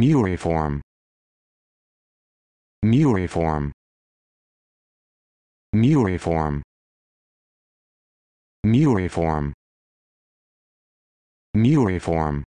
Muriform Muriform Muriform Muriform Muriform